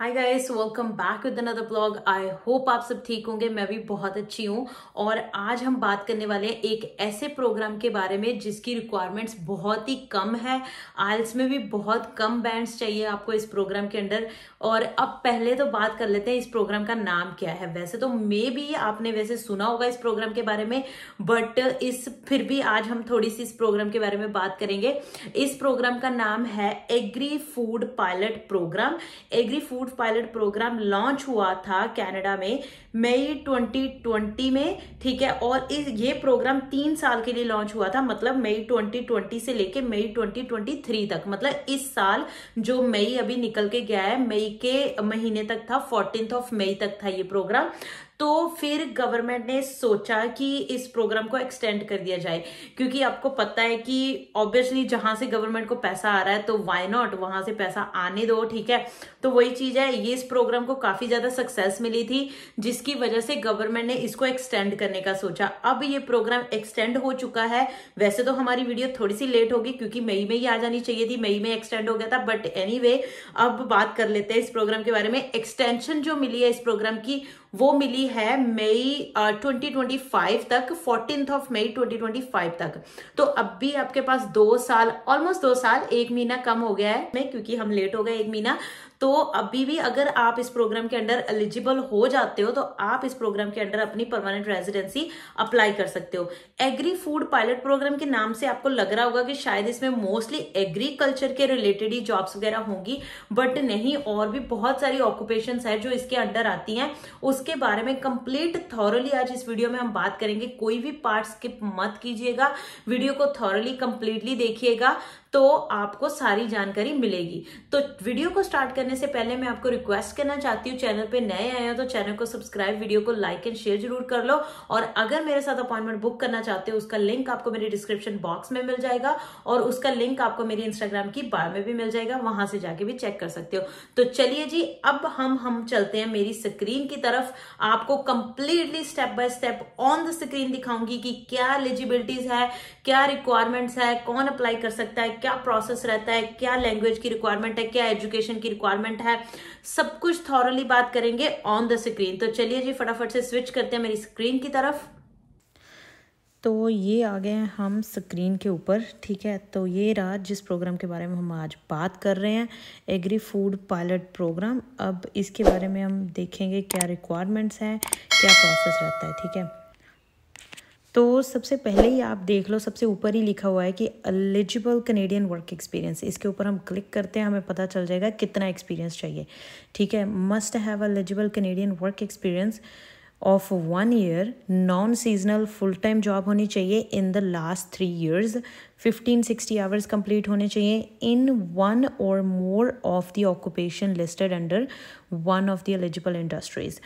high guys welcome back with another blog I hope आप सब ठीक होंगे मैं भी बहुत अच्छी हूँ और आज हम बात करने वाले हैं एक ऐसे प्रोग्राम के बारे में जिसकी रिक्वायरमेंट्स बहुत ही कम है आइल्स में भी बहुत कम बैंड्स चाहिए आपको इस प्रोग्राम के अंडर और अब पहले तो बात कर लेते हैं इस प्रोग्राम का नाम क्या है वैसे तो मे भी आपने वैसे सुना होगा इस प्रोग्राम के बारे में बट इस फिर भी आज हम थोड़ी सी इस प्रोग्राम के बारे में बात करेंगे इस प्रोग्राम का नाम है agri food pilot program agri food food pilot program launch हुआ था कनाडा में मई 2020 में ठीक है और इस ये प्रोग्राम तीन साल के लिए लॉन्च हुआ था मतलब मई 2020 से लेके मई 2023 तक मतलब इस साल जो मई अभी निकल के गया है मई के महीने तक था फोर्टीन ऑफ मई तक था ये प्रोग्राम तो फिर गवर्नमेंट ने सोचा कि इस प्रोग्राम को एक्सटेंड कर दिया जाए क्योंकि आपको पता है कि ऑब्वियसली जहां से गवर्नमेंट को पैसा आ रहा है तो वाई नॉट वहां से पैसा आने दो ठीक है तो वही चीज है ये इस प्रोग्राम को काफी ज्यादा सक्सेस मिली थी जिसकी वजह से गवर्नमेंट ने इसको एक्सटेंड करने का सोचा अब ये प्रोग्राम एक्सटेंड हो चुका है वैसे तो हमारी वीडियो थोड़ी सी लेट होगी क्योंकि मई में ही आ जानी चाहिए थी मई में एक्सटेंड हो गया था बट एनी anyway, अब बात कर लेते हैं इस प्रोग्राम के बारे में एक्सटेंशन जो मिली है इस प्रोग्राम की वो मिली है मई ट्वेंटी ट्वेंटी फाइव तक fourteen of May twenty twenty five तक तो अब भी आपके पास दो साल ऑलमोस्ट दो साल एक महीना कम हो गया है क्योंकि हम लेट हो गए एक महीना तो अभी भी अगर आप इस प्रोग्राम के अंडर एलिजिबल हो जाते हो तो आप इस प्रोग्राम के अंडर अपनी परमानेंट रेजिडेंसी अप्लाई कर सकते हो एग्री फूड पायलट प्रोग्राम के नाम से आपको लग रहा होगा कि शायद इसमें मोस्टली एग्रीकल्चर के रिलेटेड ही जॉब्स वगैरह होंगी बट नहीं और भी बहुत सारी ऑक्यूपेशन है जो इसके अंडर आती है उसके बारे में कंप्लीट थॉरली आज इस वीडियो में हम बात करेंगे कोई भी पार्ट स्किप मत कीजिएगा वीडियो को थॉरली कंप्लीटली देखिएगा तो आपको सारी जानकारी मिलेगी तो वीडियो को स्टार्ट करने से पहले मैं आपको रिक्वेस्ट करना चाहती हूँ चैनल पे नए आए हो तो चैनल को सब्सक्राइब वीडियो को लाइक एंड शेयर जरूर कर लो और अगर मेरे साथ अपॉइंटमेंट बुक करना चाहते हो उसका लिंक आपको मेरे डिस्क्रिप्शन बॉक्स में मिल जाएगा और उसका लिंक आपको मेरे इंस्टाग्राम की बार में भी मिल जाएगा वहां से जाके भी चेक कर सकते हो तो चलिए जी अब हम हम चलते हैं मेरी स्क्रीन की तरफ आपको completely step by step on the screen दिखाऊंगी कि क्या एलिजिबिलिटीज है क्या रिक्वायरमेंट्स है कौन अप्लाई कर सकता है क्या प्रोसेस रहता है क्या लैंग्वेज की रिक्वायरमेंट है क्या एजुकेशन की रिक्वायरमेंट है सब कुछ थॉरली बात करेंगे ऑन द स्क्रीन तो चलिए जी फटाफट से स्विच करते हैं मेरी स्क्रीन की तरफ तो ये आ गए हैं हम स्क्रीन के ऊपर ठीक है तो ये रहा जिस प्रोग्राम के बारे में हम आज बात कर रहे हैं एग्री फूड पायलट प्रोग्राम अब इसके बारे में हम देखेंगे क्या रिक्वायरमेंट्स हैं क्या प्रोसेस रहता है ठीक है तो सबसे पहले ही आप देख लो सबसे ऊपर ही लिखा हुआ है कि एलिजिबल कनेडियन वर्क एक्सपीरियंस इसके ऊपर हम क्लिक करते हैं हमें पता चल जाएगा कितना एक्सपीरियंस चाहिए ठीक है must have eligible Canadian work experience of one year non seasonal full time job होनी चाहिए in the last three years fifteen sixty hours complete होने चाहिए in one or more of the occupation listed under one of the eligible industries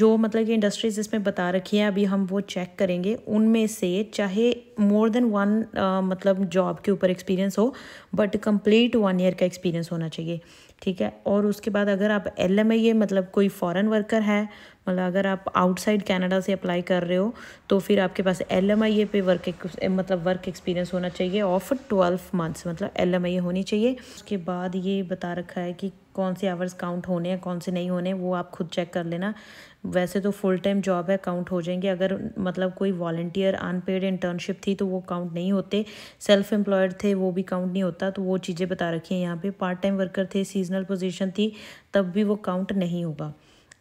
जो मतलब कि industries इसमें बता रखी हैं अभी हम वो चेक करेंगे उनमें से चाहे मोर देन वन मतलब जॉब के ऊपर एक्सपीरियंस हो बट कंप्लीट वन ईयर का एक्सपीरियंस होना चाहिए ठीक है और उसके बाद अगर आप एल एम आई ए मतलब कोई फॉरेन वर्कर है मतलब अगर आप आउटसाइड कनाडा से अप्लाई कर रहे हो तो फिर आपके पास एल एम आई ए पे वर्क मतलब वर्क एक्सपीरियंस होना चाहिए ऑफ ट्वेल्व मंथ्स मतलब एल एम आई ए होनी चाहिए उसके बाद ये बता रखा है कि कौन से आवर्स काउंट होने हैं कौन से नहीं होने वो आप खुद चेक कर लेना वैसे तो फुल टाइम जॉब है काउंट हो जाएंगे अगर मतलब कोई वॉल्टियर अनपेड इंटर्नशिप थी तो वो काउंट नहीं होते सेल्फ एम्प्लॉयड थे वो भी काउंट नहीं होता तो वो चीज़ें बता रखी हैं यहाँ पे पार्ट टाइम वर्कर थे सीजनल पोजीशन थी तब भी वो काउंट नहीं होगा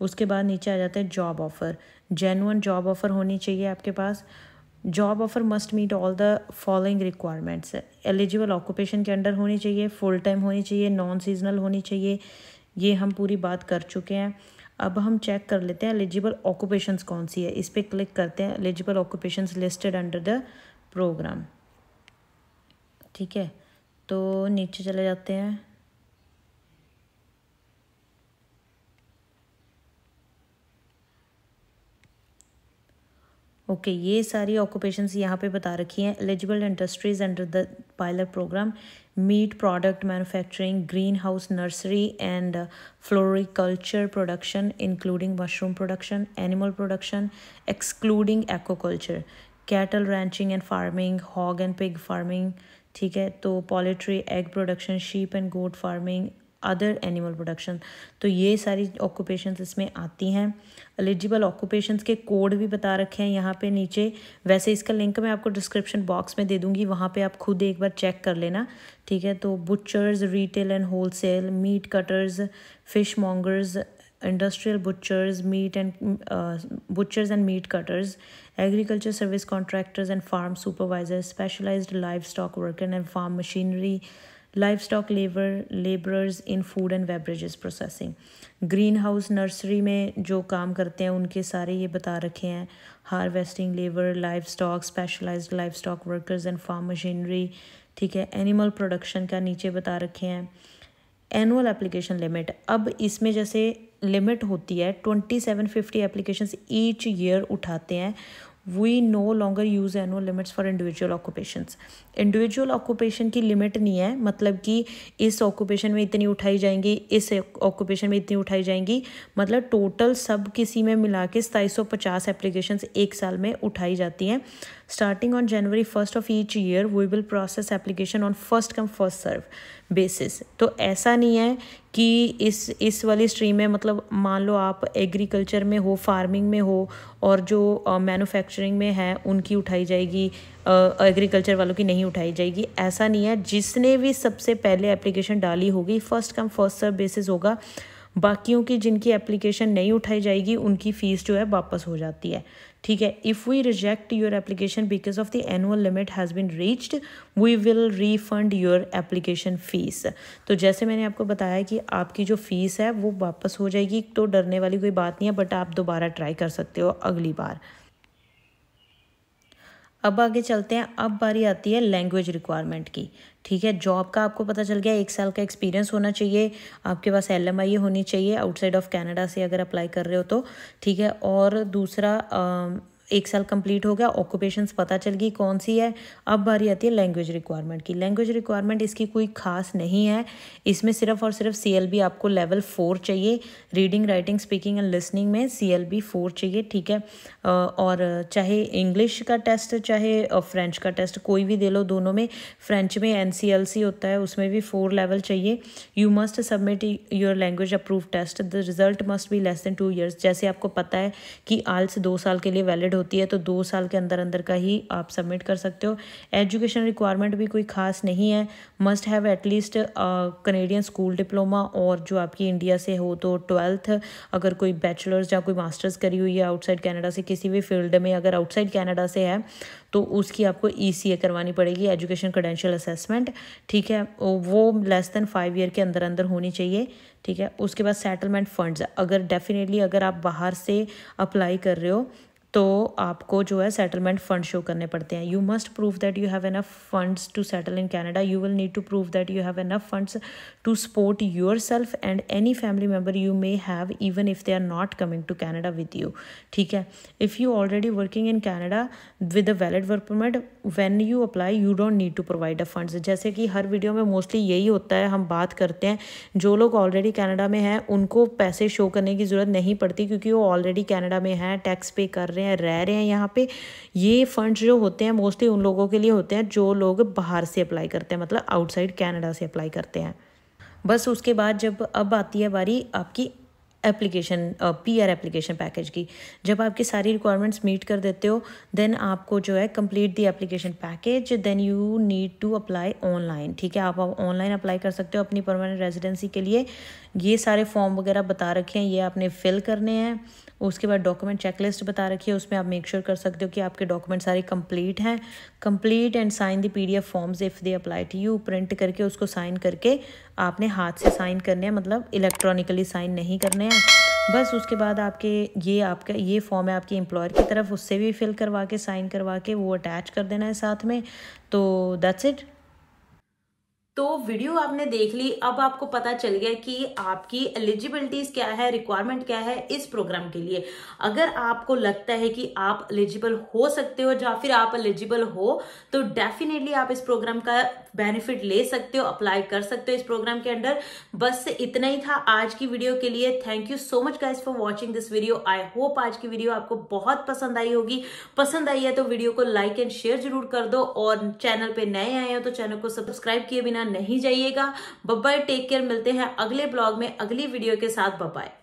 उसके बाद नीचे आ जाता है job offer genuine job offer होनी चाहिए आपके पास job offer must meet all the following requirements eligible occupation के अंडर होनी चाहिए फुल टाइम होनी चाहिए नॉन सीजनल होनी चाहिए ये हम पूरी बात कर चुके हैं अब हम चेक कर लेते हैं एलिजिबल ऑक्यूपेशंस कौन सी है इस पर क्लिक करते हैं eligible occupations listed under the program ठीक है तो नीचे चले जाते हैं ओके okay, ये सारी ऑक्यूपेशंस यहाँ पे बता रखी हैं eligible industries under the pilot program meat product manufacturing greenhouse nursery and floriculture production including mushroom production animal production excluding aquaculture cattle ranching and farming hog and pig farming ठीक है तो poultry egg production sheep and goat farming other animal production तो ये सारी occupation इसमें आती हैं eligible occupation के कोड भी बता रखे हैं यहाँ पे नीचे वैसे इसका लिंक मैं आपको डिस्क्रिप्शन बॉक्स में दे दूँगी वहाँ पे आप खुद एक बार चेक कर लेना ठीक है तो butchers retail and wholesale meat cutters fishmongers industrial butchers meat and butchers and meat cutters agriculture service contractors and farm supervisor specialised livestock worker and farm machinery stock labour labourers in food and beverages processing greenhouse nursery में जो काम करते हैं उनके सारे ये बता रखे हैं harvesting labour livestock specialise livestock workers and farm machinery ठीक है एनिमल प्रोडक्शन का नीचे बता रखे हैं एनुअल एप्लीकेशन लिमिट अब इसमें जैसे लिमिट होती है twenty seven fifty application each year उठाते हैं we no longer use any limits for individual occupation individual occupation की लिमिट नहीं है मतलब कि इस ऑक्यूपेशन में इतनी उठाई जाएंगी इस ऑक्यूपेशन में इतनी उठाई जाएंगी मतलब टोटल सब किसी में मिला के सताईस सौ पचास एप्लीकेशन एक साल में उठाई जाती हैं starting on January first of each year we will process application on first come first serve basis तो ऐसा नहीं है कि इस इस वाली स्ट्रीम में मतलब मान लो आप एग्रीकल्चर में हो फार्मिंग में हो और जो मैन्युफैक्चरिंग uh, में है उनकी उठाई जाएगी एग्रीकल्चर uh, वालों की नहीं उठाई जाएगी ऐसा नहीं है जिसने भी सबसे पहले एप्लीकेशन डाली होगी first come first serve basis होगा बाकियों की जिनकी एप्लीकेशन नहीं उठाई जाएगी उनकी फ़ीस जो है वापस हो जाती है ठीक है if we reject your application because of the annual limit has been reached we will refund your application fees तो जैसे मैंने आपको बताया कि आपकी जो फ़ीस है वो वापस हो जाएगी तो डरने वाली कोई बात नहीं है बट आप दोबारा ट्राई कर सकते हो अगली बार अब आगे चलते हैं अब बारी आती है लैंग्वेज रिक्वायरमेंट की ठीक है जॉब का आपको पता चल गया एक साल का एक्सपीरियंस होना चाहिए आपके पास एल एम आई होनी चाहिए आउटसाइड ऑफ कनाडा से अगर अप्लाई कर रहे हो तो ठीक है और दूसरा एक साल कंप्लीट हो गया ऑक्यूपेशन पता चल गई कौन सी है अब बारी आती है लैंग्वेज रिक्वायरमेंट की लैंग्वेज रिक्वायरमेंट इसकी कोई खास नहीं है इसमें सिर्फ और सिर्फ सी आपको लेवल फोर चाहिए reading writing speaking and listening में सी एल बी फोर चाहिए ठीक है और चाहे इंग्लिश का टेस्ट चाहे फ्रेंच का टेस्ट कोई भी दे लो दोनों में फ्रेंच में एन सी एल सी होता है उसमें भी फोर लेवल चाहिए you must submit your language approve test the result must be less than two years जैसे आपको पता है कि आल्स दो साल के लिए वैलिड हो होती है तो दो साल के अंदर अंदर का ही आप सबमिट कर सकते हो एजुकेशन रिक्वायरमेंट भी कोई ख़ास नहीं है must have at least Canadian school diploma और जो आपकी इंडिया से हो तो ट्वेल्थ अगर कोई बैचलर्स या कोई मास्टर्स करी हुई है आउटसाइड कैनेडा से किसी भी फील्ड में अगर आउटसाइड कैनेडा से है तो उसकी आपको ई e करवानी पड़ेगी एजुकेशन क्रेडेंशियल असेसमेंट ठीक है वो लेस देन फाइव ईयर के अंदर अंदर होनी चाहिए ठीक है उसके बाद सेटलमेंट फंड्स अगर डेफिनेटली अगर आप बाहर से अप्लाई कर रहे हो तो आपको जो है सेटलमेंट फंड शो करने पड़ते हैं you must prove that you have enough funds to settle in Canada you will need to prove that you have enough funds to support yourself and any family member you may have even if they are not coming to Canada with you ठीक है if you already working in Canada with a valid work permit when you apply you don't need to provide a funds जैसे कि हर video में mostly यही होता है हम बात करते हैं जो लोग ऑलरेडी कैनेडा में हैं उनको पैसे शो करने की ज़रूरत नहीं पड़ती क्योंकि वो ऑलरेडी कैनेडा में हैं टैक्स पे कर रहे रहे हैं रह रहे हैं यहाँ पे ये फंड जो होते हैं मोस्टली उन लोगों के लिए होते हैं जो लोग बाहर से अप्लाई करते हैं मतलब आउटसाइड कैनेडा से अप्लाई करते हैं बस उसके बाद जब अब आती है बारी आपकी application P R application package की जब आपकी सारी रिक्वायरमेंट्स मीट कर देते हो देन आपको जो है complete the application package then you need to apply online ठीक है आप ऑनलाइन अप्लाई कर सकते हो अपनी परमानेंट रेजिडेंसी के लिए ये सारे फॉर्म वगैरह बता रखे हैं ये आपने फिल करने हैं उसके बाद डॉक्यूमेंट चेकलिस्ट बता रखी है उसमें आप मेक श्योर sure कर सकते हो कि आपके डॉक्यूमेंट सारे कंप्लीट हैं complete and sign the PDF forms if they apply to you print करके उसको साइन करके आपने हाथ से साइन करने हैं मतलब इलेक्ट्रॉनिकली साइन नहीं करने हैं बस उसके बाद आपके ये आपका ये फॉर्म है आपके एम्प्लॉयर की तरफ उससे भी फिल करवा के साइन करवा के वो अटैच कर देना है साथ में तो दैट्स इट तो वीडियो आपने देख ली अब आपको पता चल गया कि आपकी एलिजिबिलिटीज क्या है रिक्वायरमेंट क्या है इस प्रोग्राम के लिए अगर आपको लगता है कि आप एलिजिबल हो सकते हो या फिर आप एलिजिबल हो तो डेफिनेटली आप इस प्रोग्राम का बेनिफिट ले सकते हो अप्लाई कर सकते हो इस प्रोग्राम के अंडर बस इतना ही था आज की वीडियो के लिए thank you so much guys for watching this video I hope आज की वीडियो आपको बहुत पसंद आई होगी पसंद आई है तो वीडियो को लाइक एंड शेयर जरूर कर दो और चैनल पर नए आए हो तो चैनल को सब्सक्राइब किए बिना भूलना नहीं जाइएगा बब्बाई टेक केयर मिलते हैं अगले ब्लॉग में अगली वीडियो के साथ बब्बाई